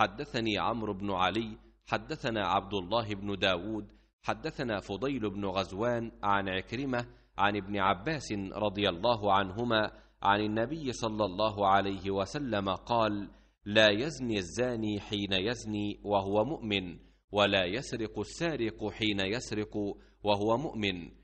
حدثني عمرو بن علي حدثنا عبد الله بن داود حدثنا فضيل بن غزوان عن عكرمة عن ابن عباس رضي الله عنهما عن النبي صلى الله عليه وسلم قال لا يزني الزاني حين يزني وهو مؤمن ولا يسرق السارق حين يسرق وهو مؤمن